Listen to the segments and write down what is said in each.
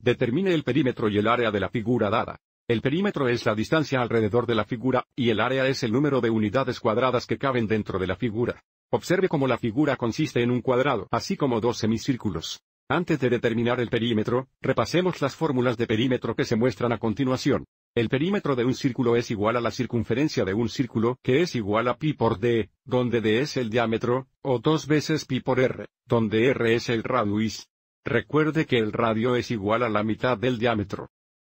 Determine el perímetro y el área de la figura dada. El perímetro es la distancia alrededor de la figura, y el área es el número de unidades cuadradas que caben dentro de la figura. Observe cómo la figura consiste en un cuadrado, así como dos semicírculos. Antes de determinar el perímetro, repasemos las fórmulas de perímetro que se muestran a continuación. El perímetro de un círculo es igual a la circunferencia de un círculo, que es igual a pi por d, donde d es el diámetro, o dos veces pi por r, donde r es el radius. Recuerde que el radio es igual a la mitad del diámetro.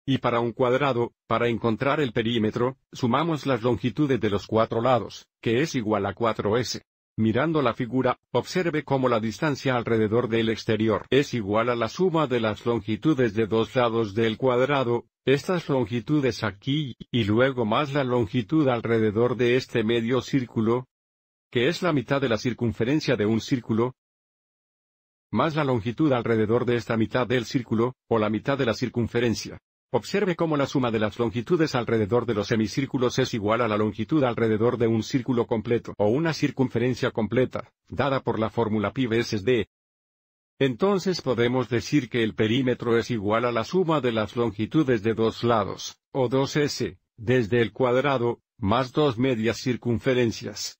Y para un cuadrado, para encontrar el perímetro, sumamos las longitudes de los cuatro lados, que es igual a 4s. Mirando la figura, observe cómo la distancia alrededor del exterior es igual a la suma de las longitudes de dos lados del cuadrado, estas longitudes aquí, y luego más la longitud alrededor de este medio círculo, que es la mitad de la circunferencia de un círculo, más la longitud alrededor de esta mitad del círculo, o la mitad de la circunferencia. Observe cómo la suma de las longitudes alrededor de los semicírculos es igual a la longitud alrededor de un círculo completo o una circunferencia completa, dada por la fórmula pi veces d. Entonces podemos decir que el perímetro es igual a la suma de las longitudes de dos lados, o 2s, desde el cuadrado, más dos medias circunferencias.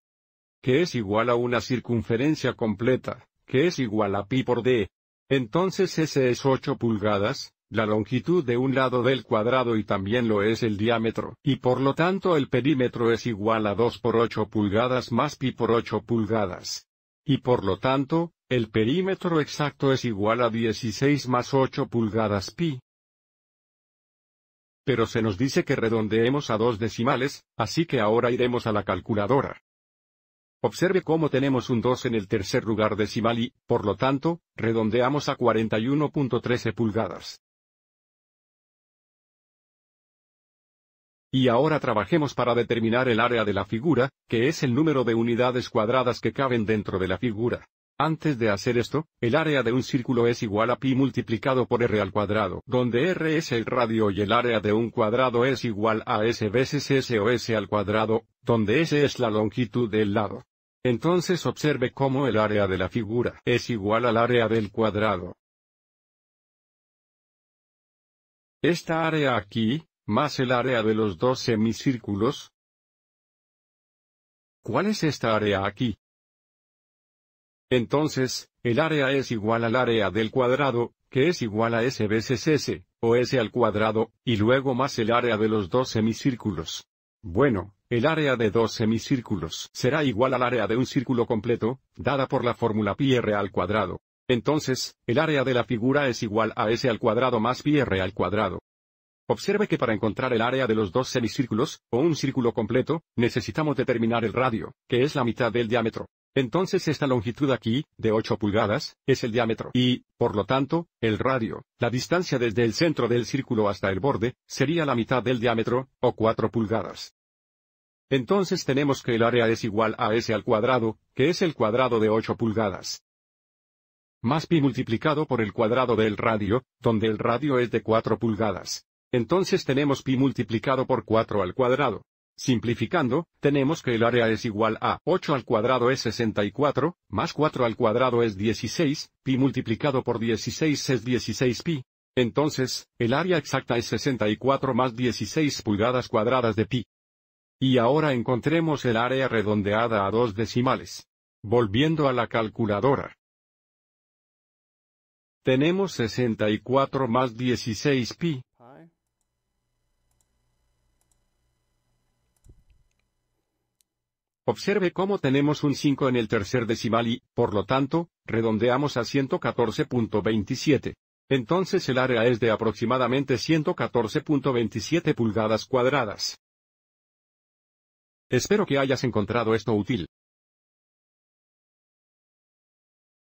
Que es igual a una circunferencia completa, que es igual a pi por d. Entonces ese es 8 pulgadas, la longitud de un lado del cuadrado y también lo es el diámetro, y por lo tanto el perímetro es igual a 2 por 8 pulgadas más pi por 8 pulgadas. Y por lo tanto, el perímetro exacto es igual a 16 más 8 pulgadas pi. Pero se nos dice que redondeemos a dos decimales, así que ahora iremos a la calculadora. Observe cómo tenemos un 2 en el tercer lugar decimal y, por lo tanto, redondeamos a 41.13 pulgadas. Y ahora trabajemos para determinar el área de la figura, que es el número de unidades cuadradas que caben dentro de la figura. Antes de hacer esto, el área de un círculo es igual a pi multiplicado por r al cuadrado, donde r es el radio y el área de un cuadrado es igual a s veces s o s al cuadrado, donde s es la longitud del lado. Entonces observe cómo el área de la figura es igual al área del cuadrado. Esta área aquí, más el área de los dos semicírculos. ¿Cuál es esta área aquí? Entonces, el área es igual al área del cuadrado, que es igual a S veces S, o S al cuadrado, y luego más el área de los dos semicírculos. Bueno, el área de dos semicírculos será igual al área de un círculo completo, dada por la fórmula pi r al cuadrado. Entonces, el área de la figura es igual a S al cuadrado más pi r al cuadrado. Observe que para encontrar el área de los dos semicírculos, o un círculo completo, necesitamos determinar el radio, que es la mitad del diámetro. Entonces esta longitud aquí, de 8 pulgadas, es el diámetro y, por lo tanto, el radio, la distancia desde el centro del círculo hasta el borde, sería la mitad del diámetro, o 4 pulgadas. Entonces tenemos que el área es igual a S al cuadrado, que es el cuadrado de 8 pulgadas. Más pi multiplicado por el cuadrado del radio, donde el radio es de 4 pulgadas. Entonces tenemos pi multiplicado por 4 al cuadrado. Simplificando, tenemos que el área es igual a 8 al cuadrado es 64, más 4 al cuadrado es 16, pi multiplicado por 16 es 16 pi. Entonces, el área exacta es 64 más 16 pulgadas cuadradas de pi. Y ahora encontremos el área redondeada a dos decimales. Volviendo a la calculadora. Tenemos 64 más 16 pi, Observe cómo tenemos un 5 en el tercer decimal y, por lo tanto, redondeamos a 114.27. Entonces el área es de aproximadamente 114.27 pulgadas cuadradas. Espero que hayas encontrado esto útil.